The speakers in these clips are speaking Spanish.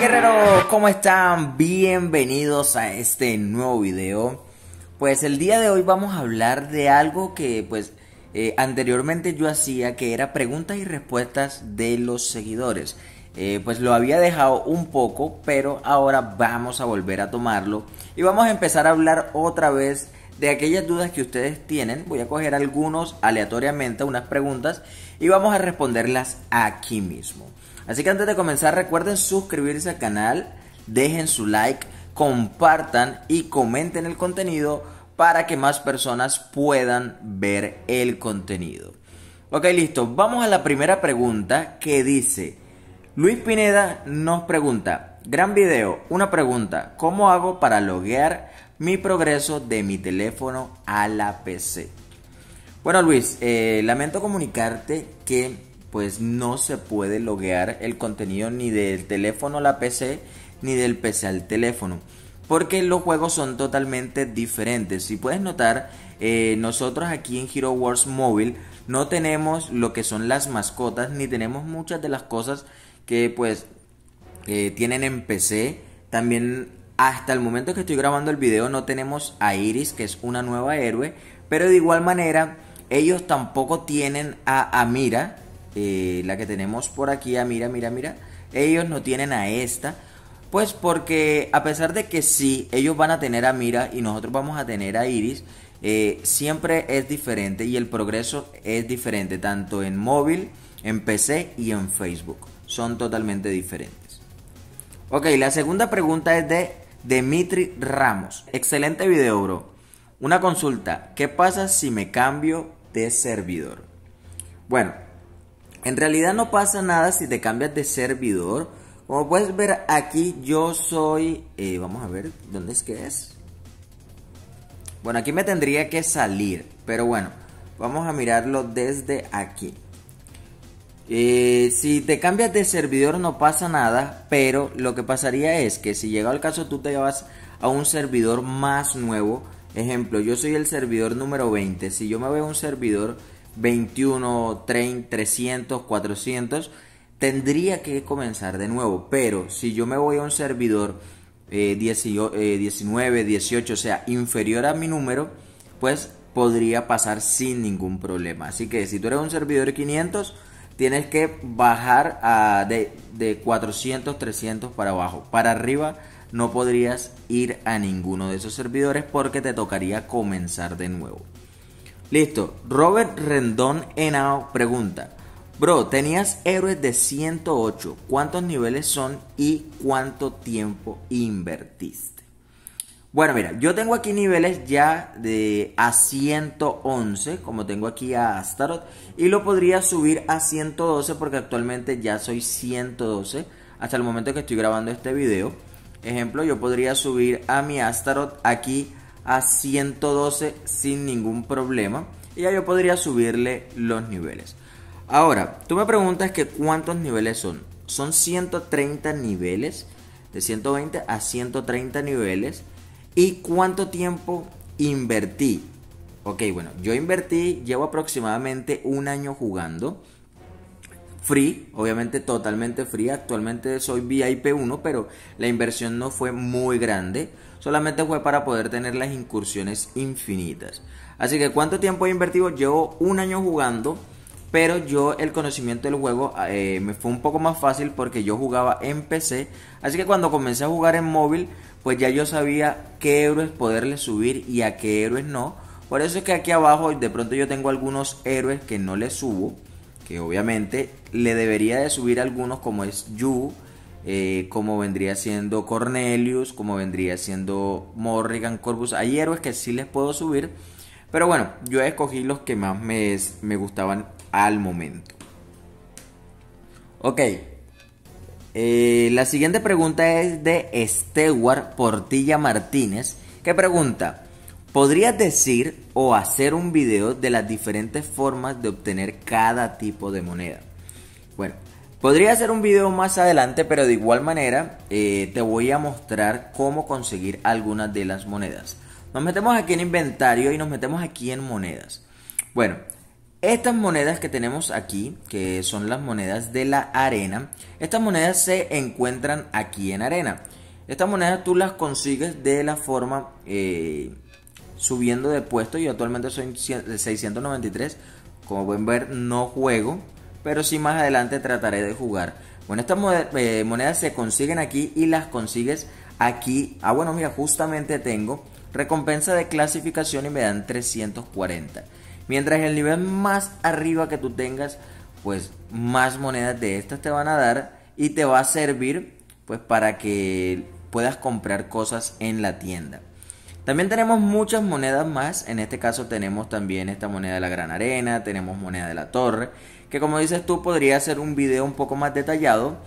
Guerrero, ¿cómo están? Bienvenidos a este nuevo video. Pues el día de hoy vamos a hablar de algo que pues eh, anteriormente yo hacía, que era preguntas y respuestas de los seguidores. Eh, pues lo había dejado un poco, pero ahora vamos a volver a tomarlo y vamos a empezar a hablar otra vez de aquellas dudas que ustedes tienen. Voy a coger algunos aleatoriamente, unas preguntas, y vamos a responderlas aquí mismo. Así que antes de comenzar, recuerden suscribirse al canal, dejen su like, compartan y comenten el contenido para que más personas puedan ver el contenido. Ok, listo. Vamos a la primera pregunta que dice, Luis Pineda nos pregunta, gran video, una pregunta, ¿cómo hago para loguear mi progreso de mi teléfono a la PC? Bueno Luis, eh, lamento comunicarte que pues no se puede loguear el contenido ni del teléfono a la PC ni del PC al teléfono. Porque los juegos son totalmente diferentes. Si puedes notar, eh, nosotros aquí en Hero Wars Mobile no tenemos lo que son las mascotas, ni tenemos muchas de las cosas que pues eh, tienen en PC. También hasta el momento que estoy grabando el video no tenemos a Iris, que es una nueva héroe. Pero de igual manera, ellos tampoco tienen a Amira, eh, la que tenemos por aquí, a ah, mira, mira, mira, ellos no tienen a esta. Pues porque a pesar de que sí, ellos van a tener a Mira y nosotros vamos a tener a Iris, eh, siempre es diferente y el progreso es diferente, tanto en móvil, en PC y en Facebook. Son totalmente diferentes. Ok, la segunda pregunta es de Demitri Ramos. Excelente video, bro. Una consulta, ¿qué pasa si me cambio de servidor? Bueno, en realidad no pasa nada si te cambias de servidor. Como puedes ver aquí yo soy... Eh, vamos a ver, ¿dónde es que es? Bueno, aquí me tendría que salir. Pero bueno, vamos a mirarlo desde aquí. Eh, si te cambias de servidor no pasa nada, pero lo que pasaría es que si llega el caso tú te vas a un servidor más nuevo, ejemplo, yo soy el servidor número 20, si yo me veo a un servidor 21, 300, 400, tendría que comenzar de nuevo. Pero si yo me voy a un servidor 19, eh, 18, eh, o sea, inferior a mi número, pues podría pasar sin ningún problema. Así que si tú eres un servidor 500, tienes que bajar de 400, 300 para abajo. Para arriba no podrías ir a ninguno de esos servidores porque te tocaría comenzar de nuevo. Listo. Robert Rendón Enao pregunta. Bro, tenías héroes de 108. ¿Cuántos niveles son y cuánto tiempo invertiste? Bueno, mira, yo tengo aquí niveles ya de a 111, como tengo aquí a Astaroth, y lo podría subir a 112 porque actualmente ya soy 112 hasta el momento que estoy grabando este video. Ejemplo, yo podría subir a mi Astaroth aquí a 112 sin ningún problema. Y ya yo podría subirle los niveles. Ahora, tú me preguntas que cuántos niveles son. Son 130 niveles. De 120 a 130 niveles. ¿Y cuánto tiempo invertí? Ok, bueno, yo invertí, llevo aproximadamente un año jugando free, obviamente totalmente free. Actualmente soy VIP 1, pero la inversión no fue muy grande. Solamente fue para poder tener las incursiones infinitas. Así que cuánto tiempo he invertido? Llevo un año jugando. Pero yo el conocimiento del juego eh, me fue un poco más fácil porque yo jugaba en PC. Así que cuando comencé a jugar en móvil, pues ya yo sabía qué héroes poderle subir y a qué héroes no. Por eso es que aquí abajo de pronto yo tengo algunos héroes que no les subo que obviamente le debería de subir algunos como es Yu, eh, como vendría siendo Cornelius, como vendría siendo Morrigan, Corvus. Hay héroes que sí les puedo subir, pero bueno, yo escogí los que más me, me gustaban al momento. Ok. Eh, la siguiente pregunta es de Estewar Portilla Martínez, que pregunta, ¿Podrías decir o hacer un video de las diferentes formas de obtener cada tipo de moneda? Bueno, podría hacer un video más adelante, pero de igual manera eh, te voy a mostrar cómo conseguir algunas de las monedas. Nos metemos aquí en inventario y nos metemos aquí en monedas. Bueno, estas monedas que tenemos aquí, que son las monedas de la arena, estas monedas se encuentran aquí en arena. Estas monedas tú las consigues de la forma... Eh, subiendo de puesto. Yo actualmente soy 693. Como pueden ver, no juego. Pero sí más adelante trataré de jugar. Bueno, estas eh, monedas se consiguen aquí y las consigues aquí. Ah, bueno, mira, justamente tengo recompensa de clasificación y me dan 340. Mientras el nivel más arriba que tú tengas, pues más monedas de estas te van a dar y te va a servir pues para que puedas comprar cosas en la tienda. También tenemos muchas monedas más, en este caso tenemos también esta moneda de la Gran Arena, tenemos moneda de la Torre, que como dices tú podría ser un video un poco más detallado,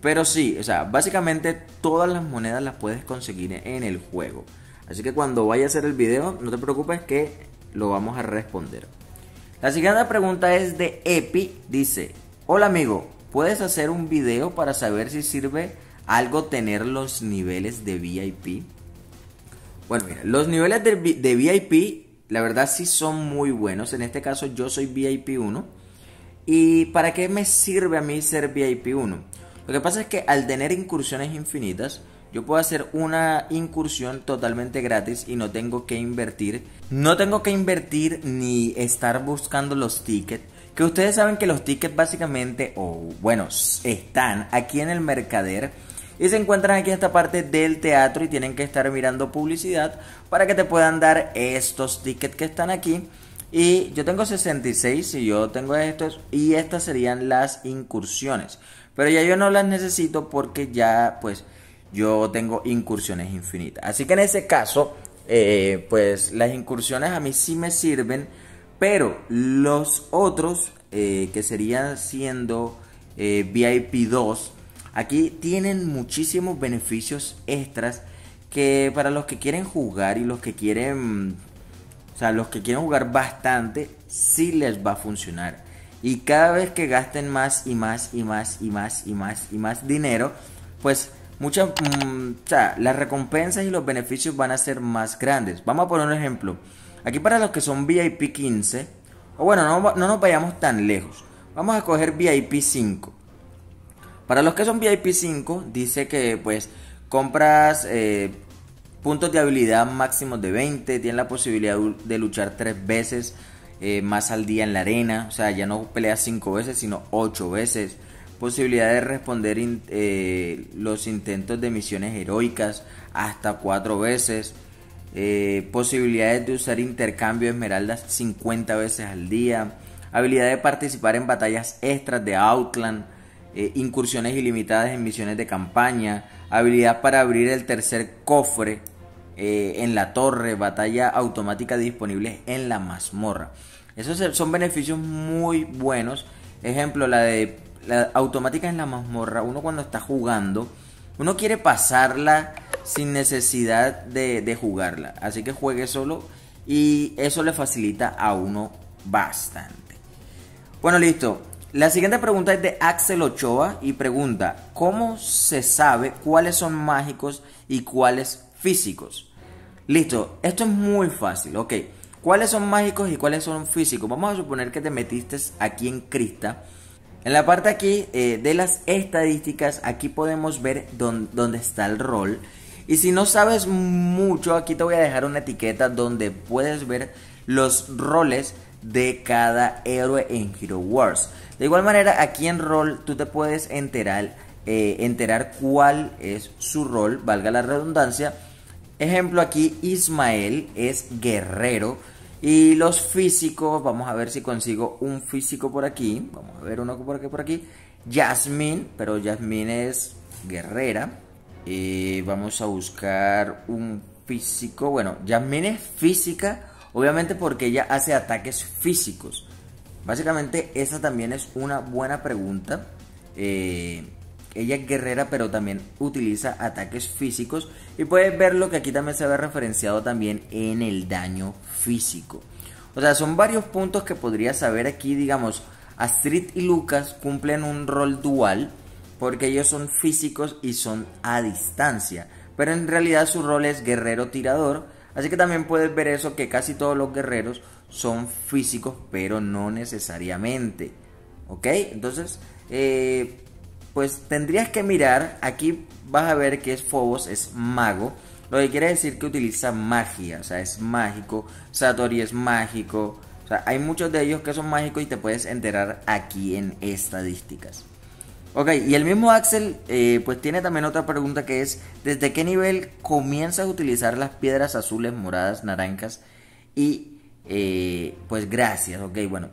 pero sí, o sea, básicamente todas las monedas las puedes conseguir en el juego. Así que cuando vaya a hacer el video, no te preocupes que lo vamos a responder. La siguiente pregunta es de Epi, dice, hola amigo, ¿puedes hacer un video para saber si sirve algo tener los niveles de VIP? Bueno, los niveles de, VIP, la verdad sí son muy buenos. En este caso yo soy VIP 1. ¿Y para qué me sirve a mí ser VIP 1? Lo que pasa es que al tener incursiones infinitas, yo puedo hacer una incursión totalmente gratis y no tengo que invertir. No tengo que invertir ni estar buscando los tickets. Que ustedes saben que los tickets básicamente, o bueno, están aquí en el mercader y se encuentran aquí en esta parte del teatro y tienen que estar mirando publicidad para que te puedan dar estos tickets que están aquí. Y yo tengo 66 y yo tengo estos y estas serían las incursiones. Pero ya yo no las necesito porque ya pues yo tengo incursiones infinitas. Así que en ese caso eh, pues las incursiones a mí sí me sirven, pero los otros, eh, que serían siendo eh, VIP 2, Aquí tienen muchísimos beneficios extras que para los que quieren jugar y los que quieren, o sea, los que quieren jugar bastante, sí les va a funcionar. Y cada vez que gasten más y más y más y más y más y más dinero, pues muchas, mm, o sea, las recompensas y los beneficios van a ser más grandes. Vamos a poner un ejemplo. Aquí para los que son VIP 15, o bueno, no, no nos vayamos tan lejos. Vamos a coger VIP 5. Para los que son VIP 5, dice que pues compras eh, puntos de habilidad máximos de 20, tienes la posibilidad de luchar 3 veces eh, más al día en la arena, o sea, ya no peleas 5 veces, sino 8 veces. Posibilidad de responder eh, los intentos de misiones heroicas hasta 4 veces. posibilidades de usar intercambio de esmeraldas 50 veces al día, habilidad de participar en batallas extras de Outland, eh, incursiones ilimitadas en misiones de campaña, habilidad para abrir el tercer cofre eh, en la torre, batalla automática disponible en la mazmorra. Esos son beneficios muy buenos. Ejemplo, la de la automática en la mazmorra. Uno cuando está jugando, uno quiere pasarla sin necesidad de, de jugarla. Así que juegue solo y eso le facilita a uno bastante. Bueno, listo. La siguiente pregunta es de Axel Ochoa y pregunta, ¿cómo se sabe cuáles son mágicos y cuáles físicos? Listo, esto es muy fácil, ok. ¿Cuáles son mágicos y cuáles son físicos? Vamos a suponer que te metiste aquí en Crista. En la parte aquí eh, de las estadísticas, aquí podemos ver dónde está el rol. Y si no sabes mucho, aquí te voy a dejar una etiqueta donde puedes ver los roles de cada héroe en Hero Wars. De igual manera, aquí en rol tú te puedes enterar, eh, enterar cuál es su rol, valga la redundancia. Ejemplo aquí, Ismael es guerrero. Y los físicos, vamos a ver si consigo un físico por aquí. Vamos a ver uno por aquí, por aquí. Jasmine, pero Jasmine es guerrera. Y eh, vamos a buscar un físico. Bueno, Jasmine es física, obviamente porque ella hace ataques físicos. Básicamente esa también es una buena pregunta. Eh, ella es guerrera pero también utiliza ataques físicos y puedes ver lo que aquí también se ve referenciado también en el daño físico. O sea, son varios puntos que podrías saber aquí, digamos, Astrid y Lucas cumplen un rol dual porque ellos son físicos y son a distancia, pero en realidad su rol es guerrero tirador, así que también puedes ver eso que casi todos los guerreros son físicos, pero no necesariamente. ¿Ok? Entonces, eh, pues tendrías que mirar, aquí vas a ver que es Phobos, es mago, lo que quiere decir que utiliza magia, o sea, es mágico, Satori es mágico, o sea, hay muchos de ellos que son mágicos y te puedes enterar aquí en estadísticas. Ok, y el mismo Axel eh, pues tiene también otra pregunta que es, ¿desde qué nivel comienzas a utilizar las piedras azules, moradas, naranjas y eh, pues gracias, ok, bueno.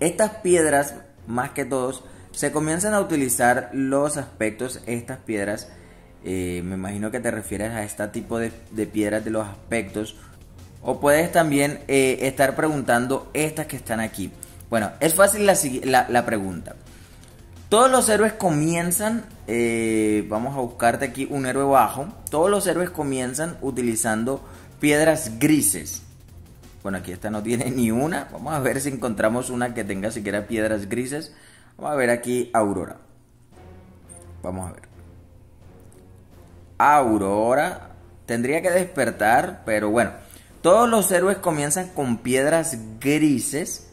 Estas piedras, más que todos, se comienzan a utilizar los aspectos, estas piedras, eh, me imagino que te refieres a este tipo de, piedras de los aspectos, o puedes también eh, estar preguntando estas que están aquí. Bueno, es fácil la, pregunta. Todos los héroes comienzan, vamos a buscarte aquí un héroe bajo, todos los héroes comienzan utilizando piedras grises. Bueno, aquí esta no tiene ni una. Vamos a ver si encontramos una que tenga siquiera piedras grises. Vamos a ver aquí Aurora. Vamos a ver. Aurora. Tendría que despertar, pero bueno. Todos los héroes comienzan con piedras grises.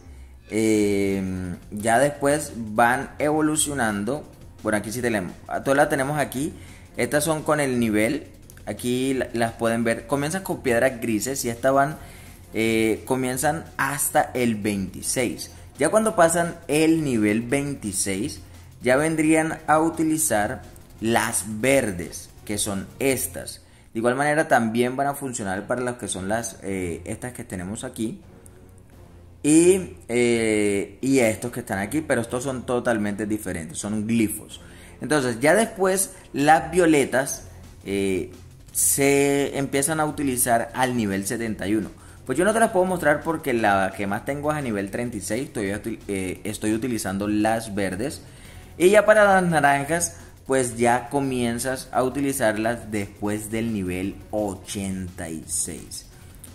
Eh, ya después van evolucionando. Bueno, aquí sí tenemos. A ah, todas las tenemos aquí. Estas son con el nivel. Aquí las pueden ver. Comienzan con piedras grises y estas van eh, comienzan hasta el 26. Ya cuando pasan el nivel 26, ya vendrían a utilizar las verdes, que son estas. De igual manera también van a funcionar para las que son las eh, estas que tenemos aquí. Eh, y, estos que están aquí, pero estos son totalmente diferentes, son glifos. Entonces ya después las violetas se empiezan a utilizar al nivel 71. Pues yo no te las puedo mostrar porque la que más tengo es a nivel 36. Eh, estoy, utilizando las verdes. Y ya para las naranjas, pues ya comienzas a utilizarlas después del nivel 86.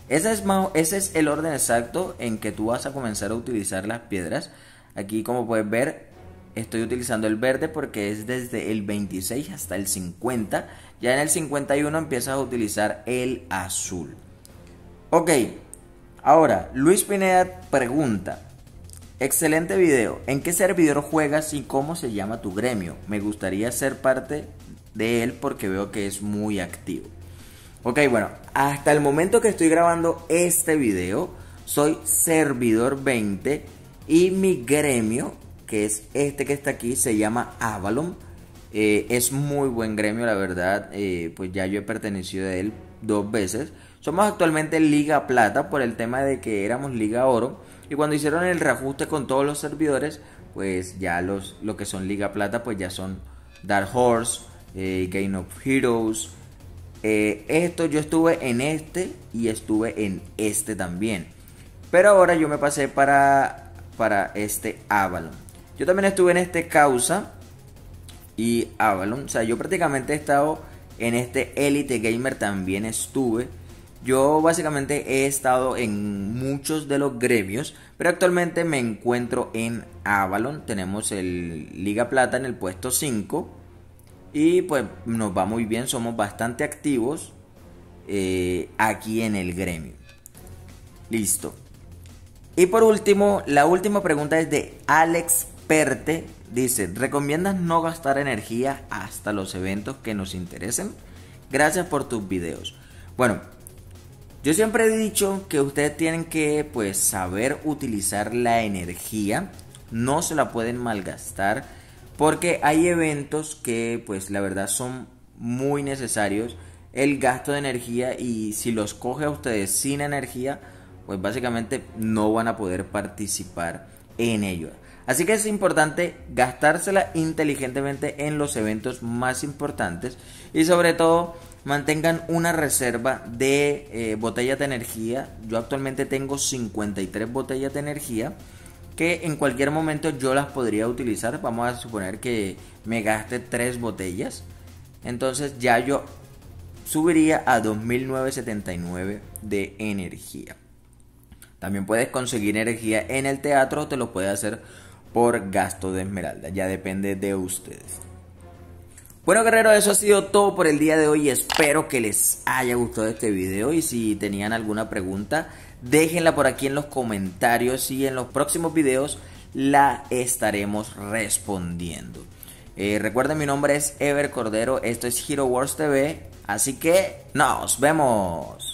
Ese es, ese es el orden exacto en que tú vas a comenzar a utilizar las piedras. Aquí como puedes ver, estoy utilizando el verde porque es desde el 26 hasta el 50. Ya en el 51 empiezas a utilizar el azul. Ok, ahora Luis Pineda pregunta. Excelente video. ¿En qué servidor juegas y cómo se llama tu gremio? Me gustaría ser parte de él porque veo que es muy activo. Ok, bueno, hasta el momento que estoy grabando este video, soy servidor 20 y mi gremio, que es este que está aquí, se llama Avalon. Eh, es muy buen gremio, la verdad. Eh, pues ya yo he pertenecido a él dos veces. Somos actualmente Liga Plata por el tema de que éramos Liga Oro. Y cuando hicieron el reajuste con todos los servidores, pues ya los lo que son Liga Plata, pues ya son Dark Horse, eh, Game of Heroes. Eh, esto yo estuve en este y estuve en este también. Pero ahora yo me pasé para, para este Avalon. Yo también estuve en este Causa y Avalon. O sea, yo prácticamente he estado en este Elite Gamer también estuve. Yo básicamente he estado en muchos de los gremios, pero actualmente me encuentro en Avalon. Tenemos el Liga Plata en el puesto 5. Y pues nos va muy bien, somos bastante activos eh, aquí en el gremio. Listo. Y por último, la última pregunta es de Alex Perte. Dice, ¿recomiendas no gastar energía hasta los eventos que nos interesen? Gracias por tus videos. Bueno, yo siempre he dicho que ustedes tienen que pues saber utilizar la energía, no se la pueden malgastar porque hay eventos que pues la verdad son muy necesarios el gasto de energía y si los coge a ustedes sin energía, pues básicamente no van a poder participar en ello. Así que es importante gastársela inteligentemente en los eventos más importantes y sobre todo mantengan una reserva de eh, botellas de energía. Yo actualmente tengo 53 botellas de energía que en cualquier momento yo las podría utilizar. Vamos a suponer que me gaste 3 botellas. Entonces ya yo subiría a 2.979 de energía. También puedes conseguir energía en el teatro, te lo puede hacer por gasto de esmeralda, ya depende de ustedes. Bueno guerrero, eso ha sido todo por el día de hoy. Espero que les haya gustado este video y si tenían alguna pregunta, déjenla por aquí en los comentarios y en los próximos videos la estaremos respondiendo. Eh, recuerden, mi nombre es Ever Cordero, esto es Hero Wars TV, así que nos vemos.